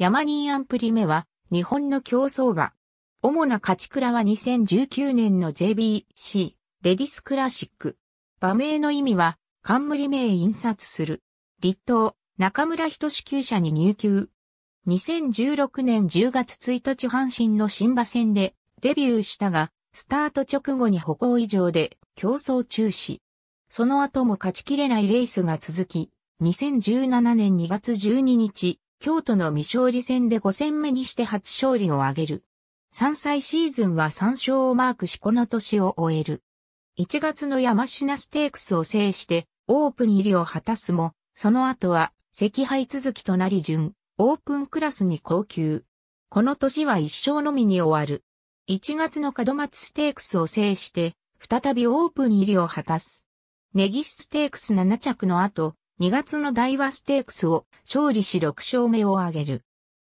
ヤマニーアンプリ目は、日本の競走馬。主な勝ち倉は2019年の JBC、レディスクラシック。馬名の意味は、冠名印刷する。立東、中村人支給者に入球。2016年10月1日阪神の新馬戦でデビューしたが、スタート直後に歩行以上で競争中止。その後も勝ちきれないレースが続き、2017年2月12日、京都の未勝利戦で5戦目にして初勝利を挙げる。3歳シーズンは3勝をマークしこの年を終える。1月の山品ステークスを制してオープン入りを果たすも、その後は赤敗続きとなり順、オープンクラスに高級。この年は1勝のみに終わる。1月の門松ステークスを制して、再びオープン入りを果たす。ネギスステークス7着の後、2月の大和ステークスを勝利し6勝目を挙げる。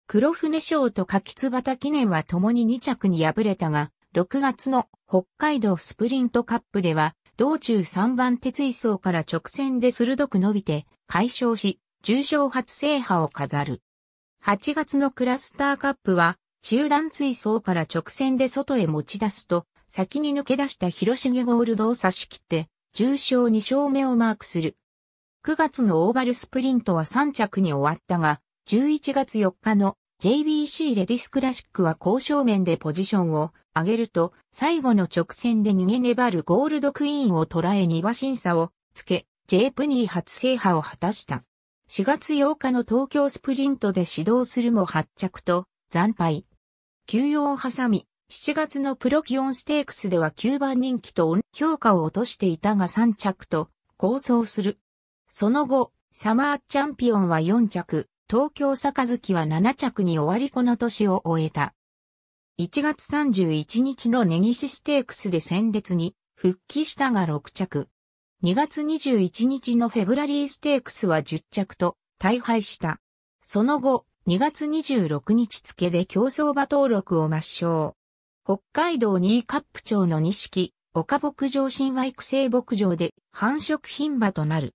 黒船賞と柿椿記念は共に2着に敗れたが、6月の北海道スプリントカップでは、道中3番鉄位層から直線で鋭く伸びて、解消し、重賞初制覇を飾る。8月のクラスターカップは、中段追走から直線で外へ持ち出すと、先に抜け出した広重ゴールドを差し切って、重賞2勝目をマークする。9月のオーバルスプリントは3着に終わったが、11月4日の JBC レディスクラシックは交渉面でポジションを上げると、最後の直線で逃げ粘るゴールドクイーンを捉え2馬審査をつけ、J プニー初制覇を果たした。4月8日の東京スプリントで指導するも発着と惨敗。休養を挟み、7月のプロキオンステークスでは9番人気と評価を落としていたが3着と構想する。その後、サマーチャンピオンは4着、東京杯は7着に終わりこの年を終えた。1月31日のネギシステークスで戦列に復帰したが6着。2月21日のフェブラリーステークスは10着と大敗した。その後、2月26日付で競争馬登録を抹消。北海道ーカップ町の錦、岡牧場神話育成牧場で繁殖品馬となる。